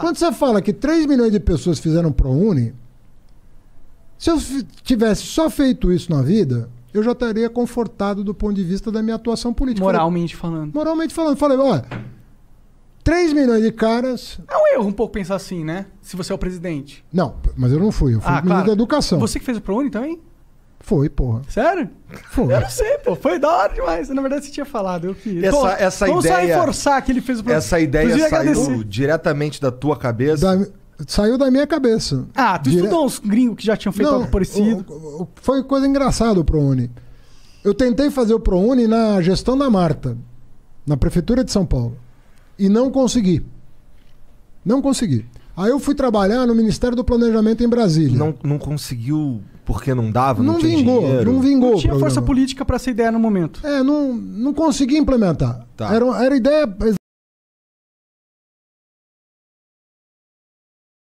Quando você fala que 3 milhões de pessoas fizeram ProUni, se eu tivesse só feito isso na vida, eu já estaria confortado do ponto de vista da minha atuação política. Moralmente falei, falando. Moralmente falando. Falei, olha, 3 milhões de caras. É um erro um pouco pensar assim, né? Se você é o presidente. Não, mas eu não fui. Eu fui ah, ministro claro. da Educação. Você que fez o ProUni também? Foi, porra. Sério? Foi. Eu não sei. Pô, foi da hora demais. Na verdade, você tinha falado. Eu queria. Essa, Tom, essa ideia... forçar que ele fez o programa. Essa ideia saiu agradecer. diretamente da tua cabeça? Da, saiu da minha cabeça. Ah, tu Dire... estudou uns gringos que já tinham feito Não, algo parecido? O, o, foi coisa engraçada o ProUni. Eu tentei fazer o ProUni na gestão da Marta, na Prefeitura de São Paulo. E não consegui. Não consegui. Aí eu fui trabalhar no Ministério do Planejamento em Brasília. Não, não conseguiu porque não dava, não, não vingou, Não vingou. Não tinha força política para essa ideia no momento. É, não, não consegui implementar. Tá. Era, era ideia